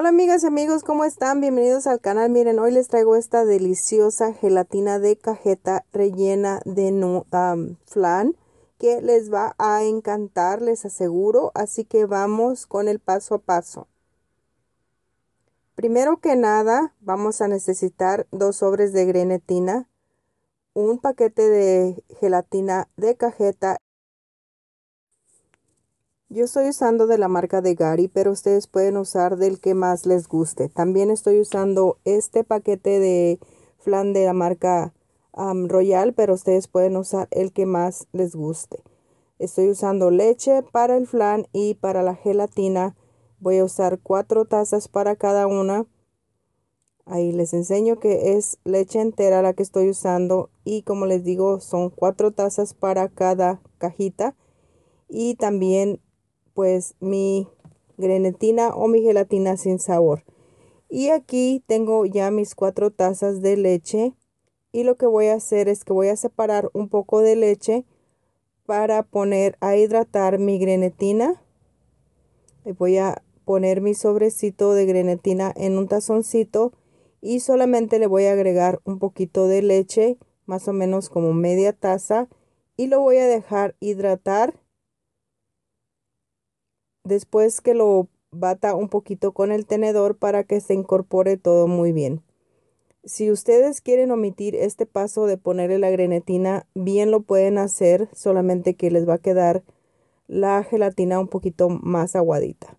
Hola amigas y amigos, ¿cómo están? Bienvenidos al canal. Miren, hoy les traigo esta deliciosa gelatina de cajeta rellena de flan que les va a encantar, les aseguro. Así que vamos con el paso a paso. Primero que nada, vamos a necesitar dos sobres de grenetina, un paquete de gelatina de cajeta yo estoy usando de la marca de Gary, pero ustedes pueden usar del que más les guste. También estoy usando este paquete de flan de la marca Royal, pero ustedes pueden usar el que más les guste. Estoy usando leche para el flan y para la gelatina. Voy a usar cuatro tazas para cada una. Ahí les enseño que es leche entera la que estoy usando y como les digo son cuatro tazas para cada cajita. Y también pues mi grenetina o mi gelatina sin sabor. Y aquí tengo ya mis cuatro tazas de leche y lo que voy a hacer es que voy a separar un poco de leche para poner a hidratar mi grenetina. Le voy a poner mi sobrecito de grenetina en un tazoncito y solamente le voy a agregar un poquito de leche, más o menos como media taza y lo voy a dejar hidratar después que lo bata un poquito con el tenedor para que se incorpore todo muy bien. Si ustedes quieren omitir este paso de ponerle la grenetina, bien lo pueden hacer, solamente que les va a quedar la gelatina un poquito más aguadita.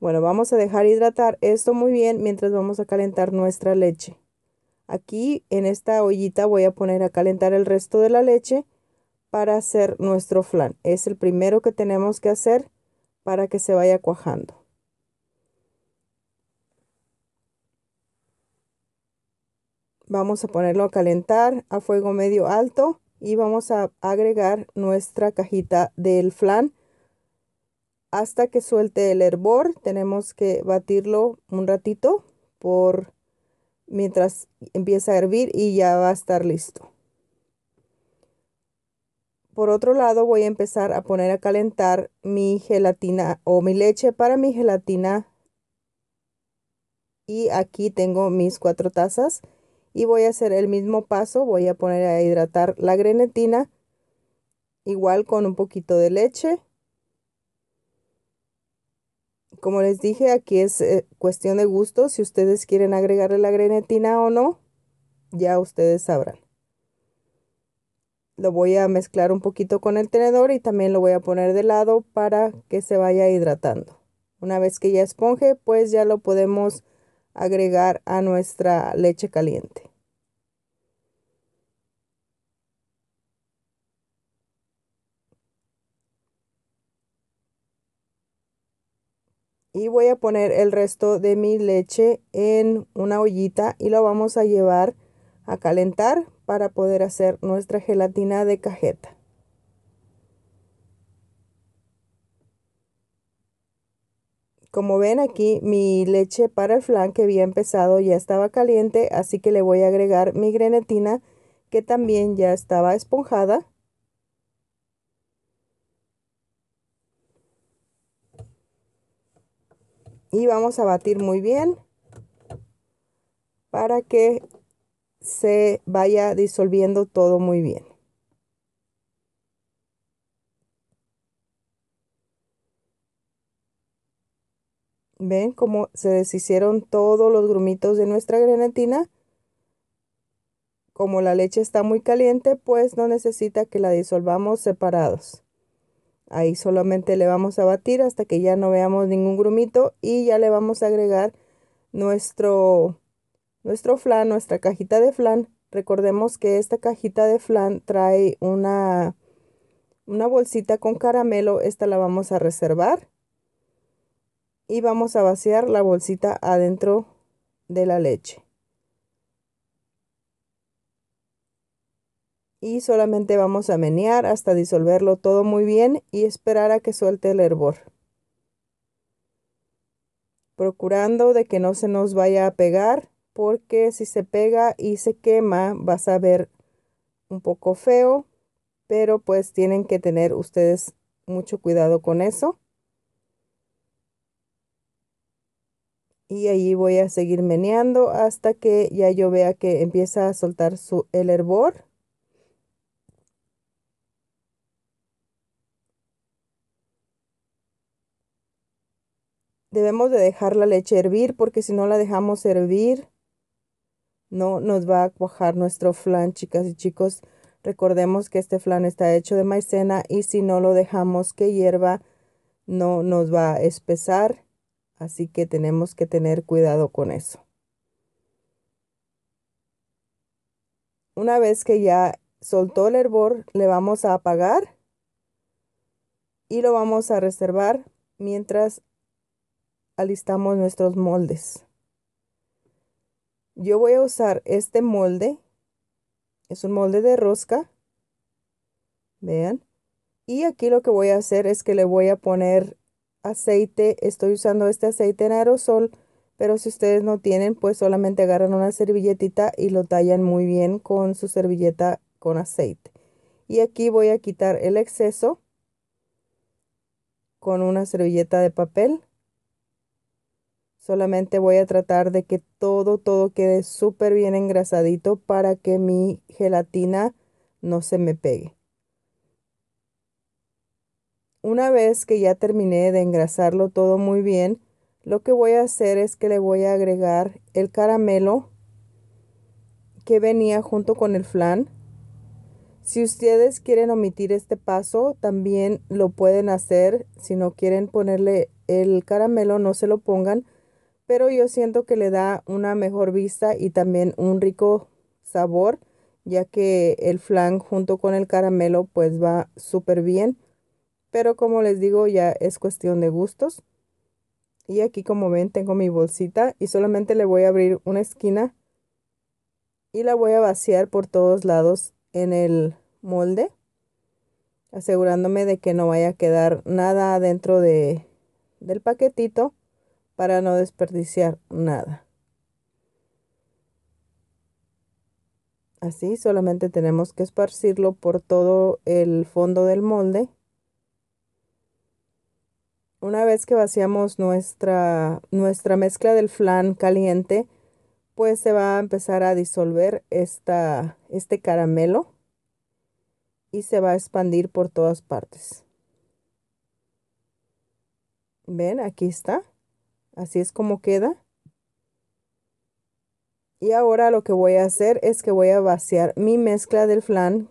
Bueno, vamos a dejar hidratar esto muy bien mientras vamos a calentar nuestra leche. Aquí en esta ollita voy a poner a calentar el resto de la leche para hacer nuestro flan. Es el primero que tenemos que hacer para que se vaya cuajando. Vamos a ponerlo a calentar a fuego medio alto y vamos a agregar nuestra cajita del flan hasta que suelte el hervor. Tenemos que batirlo un ratito por mientras empieza a hervir y ya va a estar listo. Por otro lado, voy a empezar a poner a calentar mi gelatina o mi leche para mi gelatina. Y aquí tengo mis cuatro tazas. Y voy a hacer el mismo paso. Voy a poner a hidratar la grenetina. Igual con un poquito de leche. Como les dije, aquí es eh, cuestión de gusto. Si ustedes quieren agregarle la grenetina o no, ya ustedes sabrán lo voy a mezclar un poquito con el tenedor y también lo voy a poner de lado para que se vaya hidratando. Una vez que ya esponje, pues ya lo podemos agregar a nuestra leche caliente. Y voy a poner el resto de mi leche en una ollita y lo vamos a llevar a calentar para poder hacer nuestra gelatina de cajeta. Como ven aquí mi leche para el flan que había empezado ya estaba caliente, así que le voy a agregar mi grenetina que también ya estaba esponjada. Y vamos a batir muy bien para que se vaya disolviendo todo muy bien. ¿Ven cómo se deshicieron todos los grumitos de nuestra grenatina? Como la leche está muy caliente, pues no necesita que la disolvamos separados. Ahí solamente le vamos a batir hasta que ya no veamos ningún grumito y ya le vamos a agregar nuestro nuestro flan, nuestra cajita de flan. Recordemos que esta cajita de flan trae una, bolsita con caramelo. Esta la vamos a reservar. Y vamos a vaciar la bolsita adentro de la leche. y solamente vamos a menear hasta disolverlo todo muy bien y esperar a que suelte el hervor. Procurando de que no se nos vaya a pegar porque si se pega y se quema vas a ver un poco feo, pero pues tienen que tener ustedes mucho cuidado con eso. Y ahí voy a seguir meneando hasta que ya yo vea que empieza a soltar su, el hervor. Debemos de dejar la leche hervir porque si no la dejamos hervir no nos va a cuajar nuestro flan, chicas y chicos. Recordemos que este flan está hecho de maicena y si no lo dejamos que hierva, no nos va a espesar. Así que tenemos que tener cuidado con eso. Una vez que ya soltó el hervor, le vamos a apagar y lo vamos a reservar mientras alistamos nuestros moldes. Yo voy a usar este molde. Es un molde de rosca. Vean. Y aquí lo que voy a hacer es que le voy a poner aceite. Estoy usando este aceite en aerosol. Pero si ustedes no tienen, pues solamente agarran una servilletita y lo tallan muy bien con su servilleta con aceite. Y aquí voy a quitar el exceso con una servilleta de papel Solamente voy a tratar de que todo, todo quede súper bien engrasadito para que mi gelatina no se me pegue. Una vez que ya terminé de engrasarlo todo muy bien, lo que voy a hacer es que le voy a agregar el caramelo que venía junto con el flan. Si ustedes quieren omitir este paso, también lo pueden hacer. Si no quieren ponerle el caramelo, no se lo pongan pero yo siento que le da una mejor vista y también un rico sabor, ya que el flan junto con el caramelo pues va súper bien. Pero como les digo, ya es cuestión de gustos. Y aquí como ven tengo mi bolsita y solamente le voy a abrir una esquina y la voy a vaciar por todos lados en el molde, asegurándome de que no vaya a quedar nada dentro de, del paquetito para no desperdiciar nada. Así solamente tenemos que esparcirlo por todo el fondo del molde. Una vez que vaciamos nuestra, nuestra mezcla del flan caliente, pues se va a empezar a disolver este caramelo y se va a expandir por todas partes. ¿Ven? Aquí está. Así es como queda. Y ahora lo que voy a hacer es que voy a vaciar mi mezcla del flan.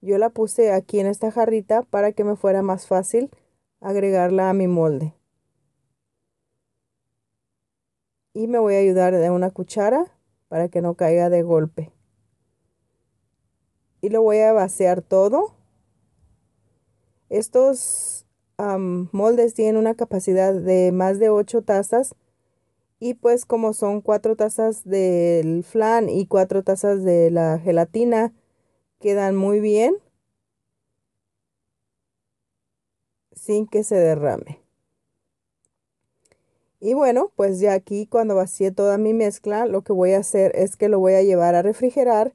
Yo la puse aquí en esta jarrita para que me fuera más fácil agregarla a mi molde. Y me voy a ayudar de una cuchara para que no caiga de golpe. Y lo voy a vaciar todo. Estos moldes tienen una capacidad de más de 8 tazas. Y pues como son 4 tazas del flan y 4 tazas de la gelatina, quedan muy bien sin que se derrame. Y bueno, pues ya aquí cuando vacíe toda mi mezcla, lo que voy a hacer es que lo voy a llevar a refrigerar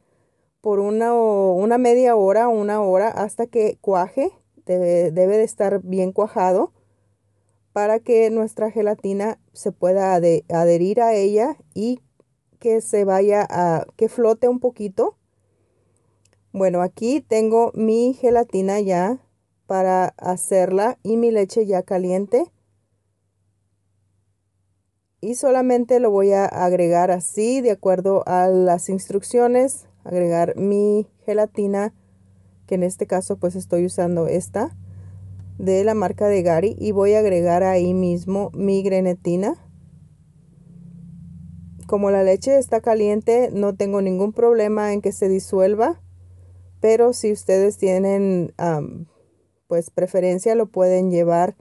por una, una media hora, una hora, hasta que cuaje debe, de estar bien cuajado para que nuestra gelatina se pueda adherir a ella y que se vaya a que flote un poquito. Bueno, aquí tengo mi gelatina ya para hacerla y mi leche ya caliente. Y solamente lo voy a agregar así, de acuerdo a las instrucciones, agregar mi gelatina en este caso pues estoy usando esta de la marca de Gary y voy a agregar ahí mismo mi grenetina. Como la leche está caliente no tengo ningún problema en que se disuelva, pero si ustedes tienen pues preferencia lo pueden llevar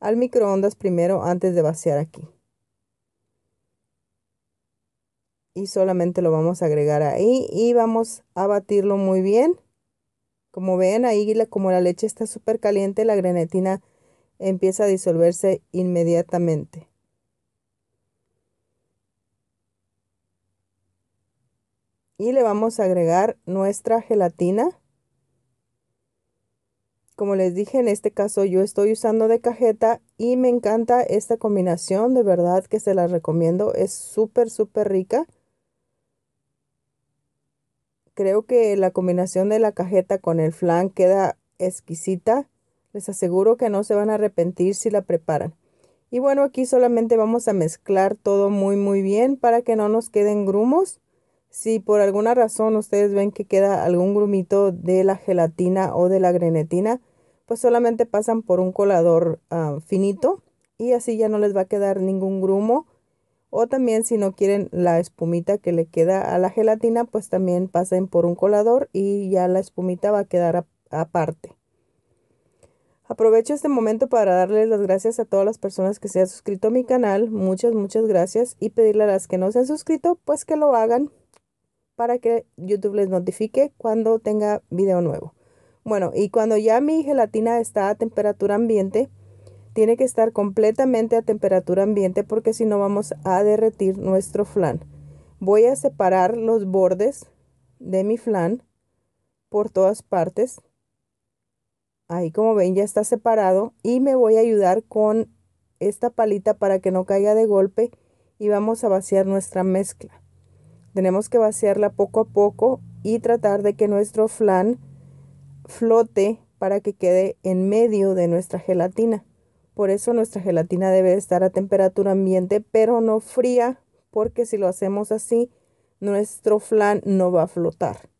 al microondas primero antes de vaciar aquí. Y solamente lo vamos a agregar ahí y vamos a batirlo muy bien. Como ven ahí, como la leche está súper caliente, la grenetina empieza a disolverse inmediatamente. Y le vamos a agregar nuestra gelatina. Como les dije, en este caso yo estoy usando de cajeta y me encanta esta combinación. De verdad que se la recomiendo. Es súper, súper rica. Creo que la combinación de la cajeta con el flan queda exquisita. Les aseguro que no se van a arrepentir si la preparan. Y bueno, aquí solamente vamos a mezclar todo muy muy bien para que no nos queden grumos. Si por alguna razón ustedes ven que queda algún grumito de la gelatina o de la grenetina, pues solamente pasan por un colador ah, finito y así ya no les va a quedar ningún grumo o también si no quieren la espumita que le queda a la gelatina, pues también pasen por un colador y ya la espumita va a quedar aparte. Aprovecho este momento para darles las gracias a todas las personas que se han suscrito a mi canal. Muchas, muchas gracias. Y pedirle a las que no se han suscrito, pues que lo hagan para que YouTube les notifique cuando tenga video nuevo. Bueno, y cuando ya mi gelatina está a temperatura ambiente, tiene que estar completamente a temperatura ambiente porque si no vamos a derretir nuestro flan. Voy a separar los bordes de mi flan por todas partes. Ahí como ven ya está separado y me voy a ayudar con esta palita para que no caiga de golpe y vamos a vaciar nuestra mezcla. Tenemos que vaciarla poco a poco y tratar de que nuestro flan flote para que quede en medio de nuestra gelatina. Por eso nuestra gelatina debe estar a temperatura ambiente, pero no fría, porque si lo hacemos así, nuestro flan no va a flotar.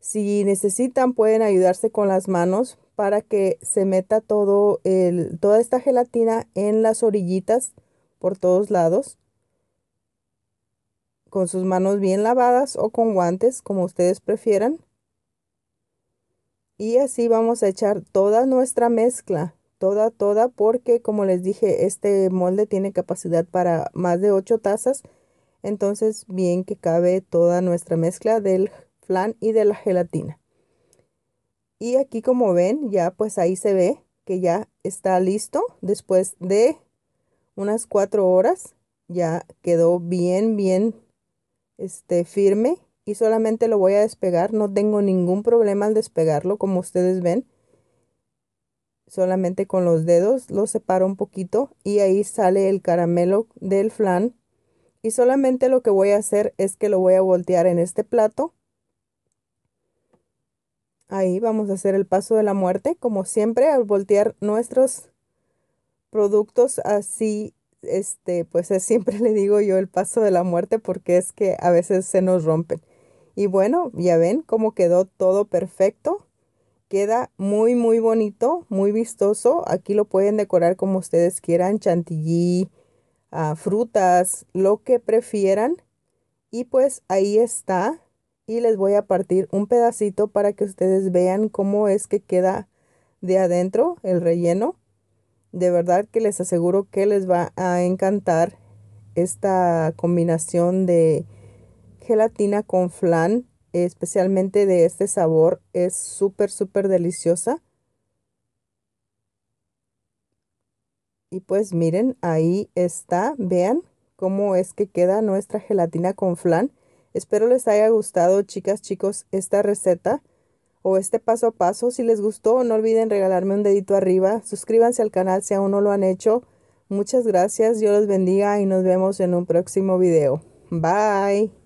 Si necesitan, pueden ayudarse con las manos para que se meta todo toda esta gelatina en las orillitas por todos lados. Con sus manos bien lavadas o con guantes, como ustedes prefieran. Y así vamos a echar toda nuestra mezcla toda, toda, porque como les dije, este molde tiene capacidad para más de 8 tazas. Entonces, bien que cabe toda nuestra mezcla del flan y de la gelatina. Y aquí como ven, ya pues ahí se ve que ya está listo. Después de unas 4 horas ya quedó bien, bien este, firme. Y solamente lo voy a despegar. No tengo ningún problema al despegarlo, como ustedes ven solamente con los dedos, lo separo un poquito y ahí sale el caramelo del flan. Y solamente lo que voy a hacer es que lo voy a voltear en este plato. Ahí vamos a hacer el paso de la muerte. Como siempre, al voltear nuestros productos así, este, pues siempre le digo yo el paso de la muerte porque es que a veces se nos rompen. Y bueno, ya ven cómo quedó todo perfecto. Queda muy, muy bonito, muy vistoso. Aquí lo pueden decorar como ustedes quieran, chantilly, ah, frutas, lo que prefieran. Y pues ahí está. Y les voy a partir un pedacito para que ustedes vean cómo es que queda de adentro el relleno. De verdad que les aseguro que les va a encantar esta combinación de gelatina con flan especialmente de este sabor, es súper, súper deliciosa. Y pues miren, ahí está, vean cómo es que queda nuestra gelatina con flan. Espero les haya gustado, chicas, chicos, esta receta o este paso a paso. Si les gustó, no olviden regalarme un dedito arriba. Suscríbanse al canal si aún no lo han hecho. Muchas gracias, Dios los bendiga y nos vemos en un próximo video. Bye.